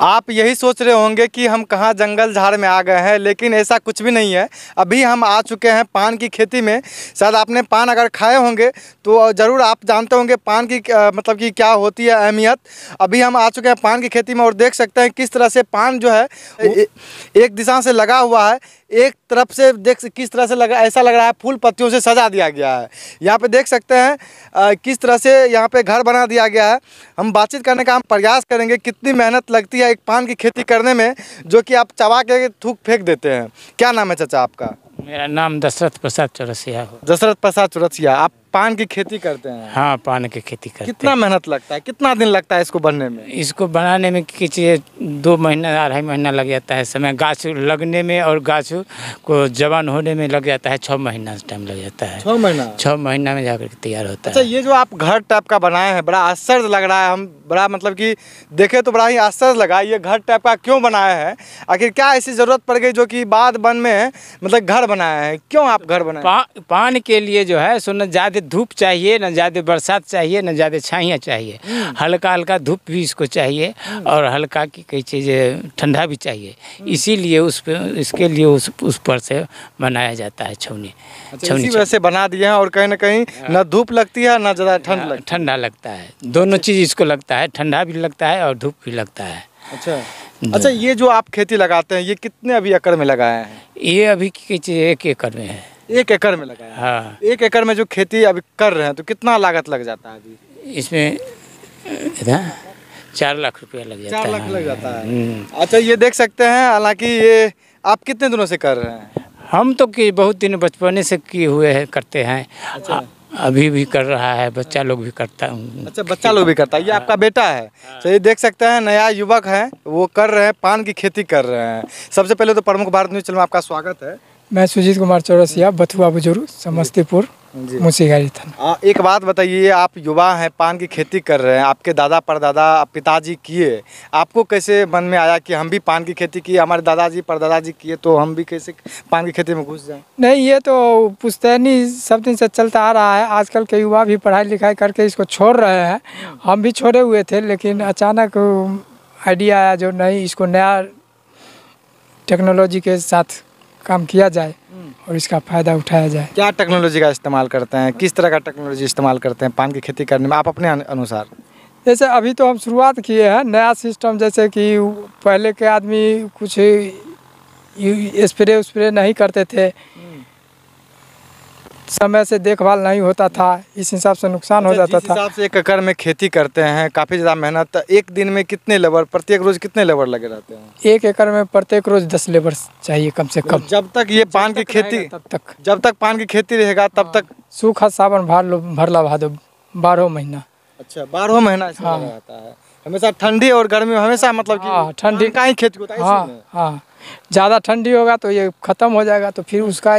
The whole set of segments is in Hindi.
आप यही सोच रहे होंगे कि हम कहाँ जंगल झाड़ में आ गए हैं लेकिन ऐसा कुछ भी नहीं है अभी हम आ चुके हैं पान की खेती में शायद आपने पान अगर खाए होंगे तो ज़रूर आप जानते होंगे पान की आ, मतलब कि क्या होती है अहमियत अभी हम आ चुके हैं पान की खेती में और देख सकते हैं किस तरह से पान जो है ए, एक दिशा से लगा हुआ है एक तरफ से देख किस तरह से लगा ऐसा लग रहा है फूल पत्तियों से सजा दिया गया है यहाँ पे देख सकते हैं आ, किस तरह से यहाँ पे घर बना दिया गया है हम बातचीत करने का हम प्रयास करेंगे कितनी मेहनत लगती है है एक पान की खेती करने में जो कि आप चबा के थूक फेंक देते हैं क्या नाम है चाचा आपका मेरा नाम दशरथ प्रसाद चौरसिया हो दशरथ प्रसाद चौरसिया आप पान की खेती करते हैं हाँ पान की खेती करते कितना हैं कितना मेहनत लगता है कितना दिन लगता है इसको बनने में इसको बनाने में किसी दो महीना अढ़ाई महीना लग जाता है समय गाछ लगने में और गाछ को जवान होने में लग जाता है छः महीना टाइम लग जाता है छः महीना छः महीना में जाकर तैयार होता अच्छा, है ये जो आप घर टाइप का बनाए हैं बड़ा आश्चर्य लग रहा है हम बड़ा मतलब कि देखे तो बड़ा ही आश्चर्य लगा ये घर टाइप का क्यों बनाया है आखिर क्या ऐसी ज़रूरत पड़ गई जो कि बाद बन में मतलब घर बनाया है क्यों आप घर बनाए पान के लिए जो है सुन ज़्यादा धूप चाहिए ना ज़्यादा बरसात चाहिए ना ज़्यादा छाइयाँ चाहिए हल्का हल्का धूप भी इसको चाहिए और हल्का की कई चीज़ें ठंडा भी चाहिए इसीलिए उस पर इसके लिए उस उस पर से बनाया जाता है छवनी अच्छा, छवनी अच्छा, वैसे बना दिए हैं और कहीं ना कहीं ना हाँ। धूप लगती है ना ज़्यादा ठंड हाँ, ठंडा लगता है दोनों चीज़ इसको लगता है ठंडा भी लगता है और धूप भी लगता है अच्छा अच्छा ये जो आप खेती लगाते हैं ये कितने अभी एकड़ में लगाए हैं ये अभी एक एकड़ में है एक एकड़ में लगाया हाँ एक एकड़ में जो खेती अभी कर रहे हैं तो कितना लागत लग जाता है अभी इसमें चार लाख रुपया लग जाता है चार लाख लग जाता है हम्म। अच्छा ये देख सकते हैं हालांकि ये आप कितने दिनों से कर रहे हैं हम तो कि बहुत दिन बचपने से किए हुए हैं करते हैं अच्छा। अभी भी कर रहा है बच्चा लोग भी करता है अच्छा बच्चा लोग भी करता है ये हाँ। आपका बेटा है हाँ। तो ये देख सकते हैं नया युवक है वो कर रहे हैं पान की खेती कर रहे हैं सबसे पहले तो प्रमुख भारत न्यूज चैनल में आपका स्वागत है मैं सुजीत कुमार चौरसिया बथुआ बुजुर्ग समस्तीपुर मुंशीघारी आ, एक बात बताइए आप युवा हैं पान की खेती कर रहे हैं आपके दादा परदादा पिताजी किए आपको कैसे मन में आया कि हम भी पान की खेती किए हमारे दादाजी परदादाजी किए तो हम भी कैसे पान की खेती में घुस जाएं नहीं ये तो पुश्तैनी सब दिन से चलता आ रहा है आजकल के युवा भी पढ़ाई लिखाई करके इसको छोड़ रहे हैं हम भी छोड़े हुए थे लेकिन अचानक आइडिया आया जो नहीं इसको नया टेक्नोलॉजी के साथ काम किया जाए हम्म। और इसका फ़ायदा उठाया जाए क्या टेक्नोलॉजी का इस्तेमाल करते हैं किस तरह का टेक्नोलॉजी इस्तेमाल करते हैं पान की खेती करने में आप अपने अनुसार जैसे अभी तो हम शुरुआत किए हैं नया सिस्टम जैसे कि पहले के आदमी कुछ स्प्रे उस्प्रे नहीं करते थे समय से देखभाल नहीं होता था इस हिसाब से नुकसान हो अच्छा, जाता था हिसाब से एक एकड़ में खेती करते हैं काफ़ी ज़्यादा मेहनत तो एक दिन में कितने लेबर प्रत्येक रोज़ कितने लेबर लगे रहते हैं एक एकड़ में प्रत्येक रोज़ दस लेबर चाहिए कम से कम जब तक ये पान की खेती तब तक जब तक पान की खेती रहेगा तब हाँ। तक सूखा सावन भर लो भरला भादो बारह महीना अच्छा बारह महीना हाँ रहता है हमेशा ठंडी और गर्मी हमेशा मतलब हाँ, ठंडी का ही खेती होता है हाँ हाँ ज़्यादा ठंडी होगा तो ये ख़त्म हो जाएगा तो फिर उसका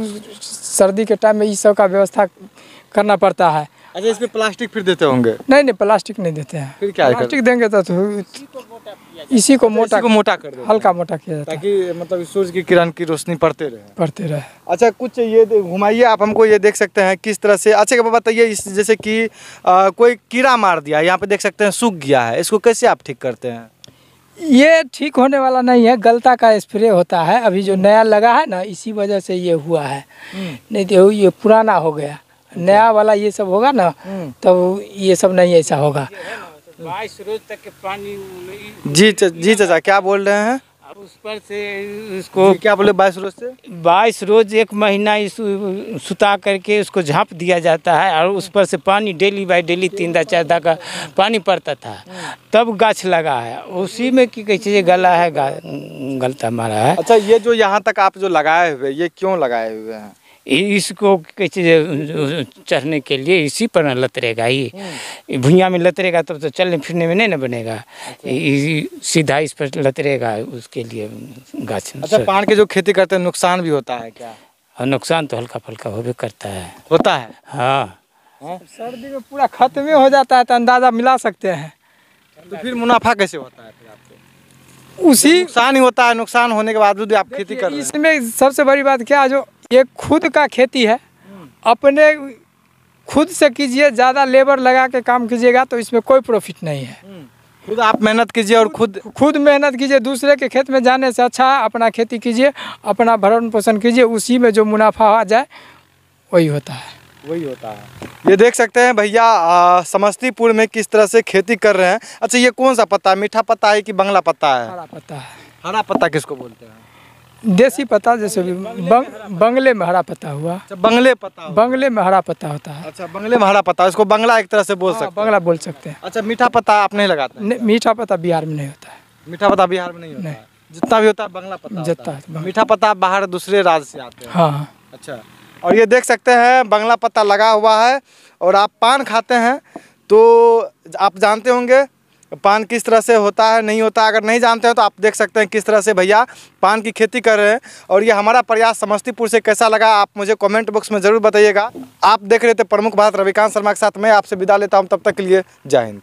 उस सर्दी के टाइम में इस सब का व्यवस्था करना पड़ता है अच्छा इसमें प्लास्टिक फिर देते होंगे नहीं नहीं प्लास्टिक नहीं देते हैं फिर क्या प्लास्टिक देंगे तो, तो इसी को अच्छा, मोटा को मोटा कर हल्का मोटा किया जाता ताकि मतलब सूर्य की किरण की रोशनी पड़ते रहे पड़ते रहे अच्छा कुछ ये घुमाइए आप हमको ये देख सकते हैं किस तरह से अच्छा क्या बताइए इस जैसे कि कोई कीड़ा मार दिया यहाँ पे देख सकते हैं सूख गया है इसको कैसे आप ठीक करते हैं ये ठीक होने वाला नहीं है गलता का स्प्रे होता है अभी जो नया लगा है ना इसी वजह से ये हुआ है हम्म। नहीं तो ये पुराना हो गया नया वाला ये सब होगा ना हम्म। तब ये सब नहीं ऐसा होगा तो बाईस रोज तक के पानी जी चा, जी चाचा क्या बोल रहे हैं उस पर से इसको क्या बोले बाईस रोज से बाईस रोज एक महीना इस सुता करके उसको झाँप दिया जाता है और उस पर से पानी डेली बाई डेली तीन दा चार दा का पानी पड़ता था तब गाछ लगा है उसी में की कहते हैं गला है गलता मारा है अच्छा ये जो यहाँ तक आप जो लगाए हुए ये क्यों लगाए हुए हैं इसको कैसे चढ़ने के लिए इसी पर ना लतरेगा ये हम्म। भुइया में लतरेगा तब तो चलने फिरने में नहीं ना बनेगा अच्छा। सीधा इस पर लतरेगा उसके लिए गाछ अच्छा पान के जो खेती करते हैं नुकसान भी होता है क्या और हाँ, नुकसान तो हल्का फल्का हो भी करता है होता है हाँ सर्दी में पूरा खत्म हो जाता है तो अंदाज़ा मिला सकते हैं तो फिर मुनाफा कैसे होता है उसी नुकसान ही होता है नुकसान होने के बावजूद आप खेती कर इसमें सबसे बड़ी बात क्या जो ये खुद का खेती है अपने खुद से कीजिए ज़्यादा लेबर लगा के काम कीजिएगा तो इसमें कोई प्रॉफिट नहीं है हम्म। खुद आप मेहनत कीजिए और खुद खुद मेहनत कीजिए दूसरे के खेत में जाने से अच्छा है अपना खेती कीजिए अपना भरण पोषण कीजिए उसी में जो मुनाफा आ जाए वही होता है वही होता है ये देख सकते हैं भैया समस्तीपुर में किस तरह से खेती कर रहे हैं अच्छा ये कौन सा पत्ता है मीठा पत्ता है कि बंगला पत्ता है हरा पत्ता है हरा पत्ता किसको बोलते हैं देसी पत्ता जैसे बंग, बंगले में हरा पत्ता हुआ अच्छा, बंगले पत्ता बंगले में हरा पत्ता होता है अच्छा बंगले में हरा पत्ता इसको बंगला एक तरह से बोल हाँ, सकते बंगला बोल सकते हैं अच्छा मीठा पत्ता आप नहीं लगाते मीठा पत्ता बिहार में नहीं होता है मीठा पत्ता बिहार में नहीं होता है जितना भी होता है बंगला पत्ता जितना मीठा पत्ता बाहर दूसरे राज्य से आते हैं हाँ अच्छा और ये देख सकते हैं बंगला पत्ता लगा हुआ है और आप पान खाते हैं तो आप जानते होंगे पान किस तरह से होता है नहीं होता अगर नहीं जानते हैं तो आप देख सकते हैं किस तरह से भैया पान की खेती कर रहे हैं और ये हमारा प्रयास समस्तीपुर से कैसा लगा आप मुझे कमेंट बॉक्स में ज़रूर बताइएगा आप देख रहे थे प्रमुख भारत रविकांत शर्मा के साथ मैं आपसे विदा लेता हूँ तब तक के लिए जय हिंद